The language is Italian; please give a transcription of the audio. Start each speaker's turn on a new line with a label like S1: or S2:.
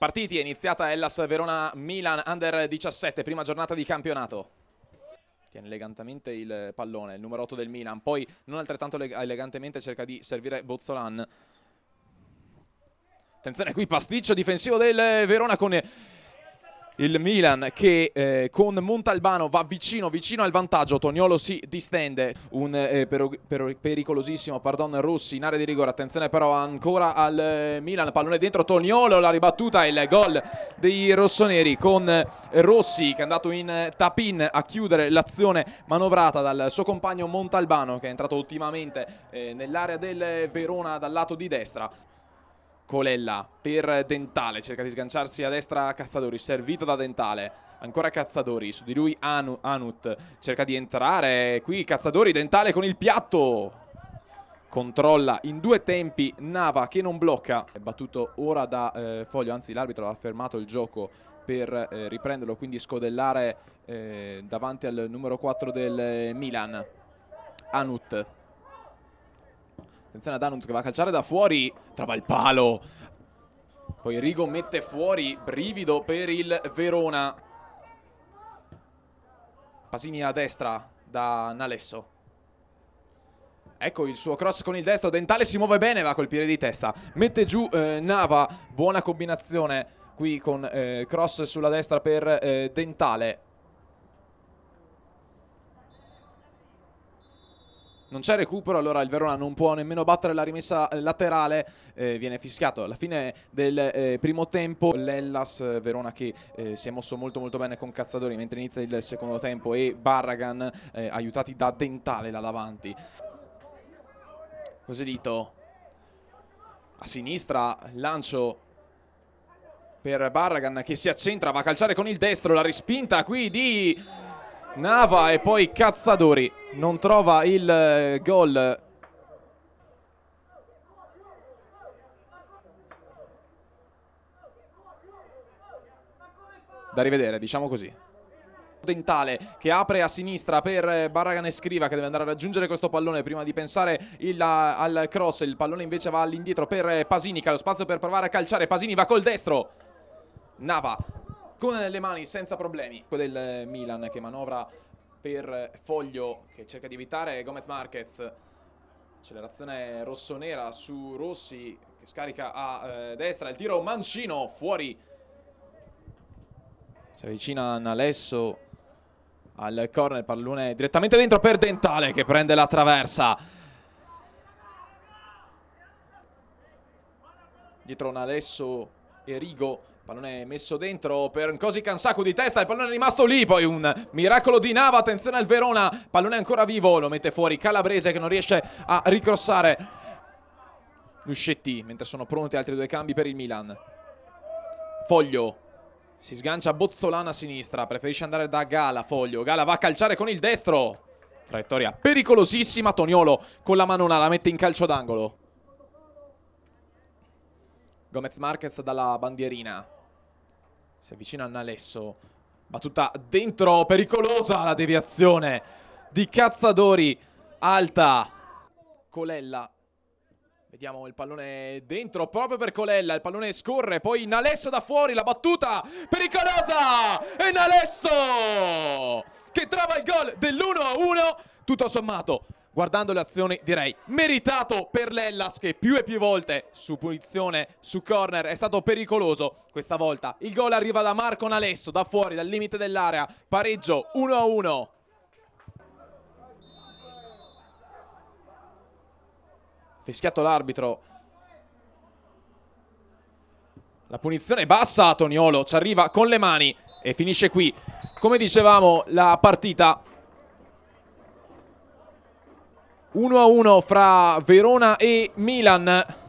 S1: Partiti, è iniziata Hellas Verona-Milan, under 17, prima giornata di campionato. Tiene elegantemente il pallone, il numero 8 del Milan, poi non altrettanto elegantemente cerca di servire Bozzolan. Attenzione qui, pasticcio difensivo del Verona con il Milan che eh, con Montalbano va vicino, vicino al vantaggio, Toniolo si distende, un eh, per, per, pericolosissimo pardon, Rossi in area di rigore, attenzione però ancora al eh, Milan, pallone dentro, Toniolo la ribattuta, il gol dei rossoneri con Rossi che è andato in tapin a chiudere l'azione manovrata dal suo compagno Montalbano che è entrato ultimamente eh, nell'area del Verona dal lato di destra. Colella per Dentale, cerca di sganciarsi a destra Cazzadori, servito da Dentale, ancora Cazzadori, su di lui Anu, Anut, cerca di entrare, qui Cazzadori, Dentale con il piatto, controlla in due tempi Nava che non blocca, è battuto ora da eh, Foglio, anzi l'arbitro ha fermato il gioco per eh, riprenderlo, quindi scodellare eh, davanti al numero 4 del eh, Milan, Anut Attenzione a Danunt che va a calciare da fuori, trova il palo. Poi Rigo mette fuori, brivido per il Verona. Pasini a destra da Nalesso. Ecco il suo cross con il destro, Dentale si muove bene, va a colpire di testa. Mette giù eh, Nava, buona combinazione qui con eh, cross sulla destra per eh, Dentale. non c'è recupero, allora il Verona non può nemmeno battere la rimessa eh, laterale, eh, viene fischiato alla fine del eh, primo tempo l'Ellas eh, Verona che eh, si è mosso molto molto bene con Cazzadori mentre inizia il secondo tempo e Barragan eh, aiutati da Dentale là davanti. Coselito a sinistra lancio per Barragan che si accentra, va a calciare con il destro, la respinta qui di Nava e poi Cazzadori non trova il eh, gol da rivedere diciamo così Dentale che apre a sinistra per eh, Barragan e Scriva che deve andare a raggiungere questo pallone prima di pensare il, al cross il pallone invece va all'indietro per eh, Pasini che ha lo spazio per provare a calciare Pasini va col destro Nava con le mani senza problemi. Quello del Milan che manovra per Foglio che cerca di evitare Gomez Marquez. Accelerazione rossonera su Rossi che scarica a eh, destra il tiro Mancino fuori. Si avvicina Nalesso al corner, pallone direttamente dentro per Dentale che prende la traversa. Dietro Nalesso e Rigo Pallone messo dentro per Nkosi Kansaku di testa, il pallone è rimasto lì, poi un miracolo di Nava, attenzione al Verona, pallone ancora vivo, lo mette fuori Calabrese che non riesce a ricrossare Luscetti, mentre sono pronti altri due cambi per il Milan. Foglio si sgancia Bozzolana a sinistra, preferisce andare da Gala, Foglio, Gala va a calciare con il destro, traiettoria pericolosissima, Toniolo con la manona la mette in calcio d'angolo. Gomez Marquez dalla bandierina si avvicina Nalesso. Battuta dentro, pericolosa la deviazione di Cazzadori. Alta. Colella. Vediamo il pallone dentro, proprio per Colella, il pallone scorre, poi Nalesso da fuori, la battuta pericolosa! E Nalesso che trova il gol dell'1-1, tutto sommato guardando le azioni direi meritato per l'Ellas che più e più volte su punizione, su corner è stato pericoloso. Questa volta il gol arriva da Marco Nalesso, da fuori, dal limite dell'area, pareggio 1-1. Fischiato l'arbitro. La punizione bassa a Toniolo, ci arriva con le mani e finisce qui. Come dicevamo, la partita 1-1 fra Verona e Milan.